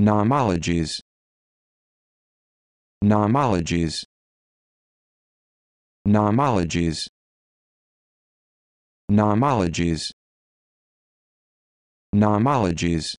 Nomologies. Nomologies. Nomologies. Nomologies. Nomologies.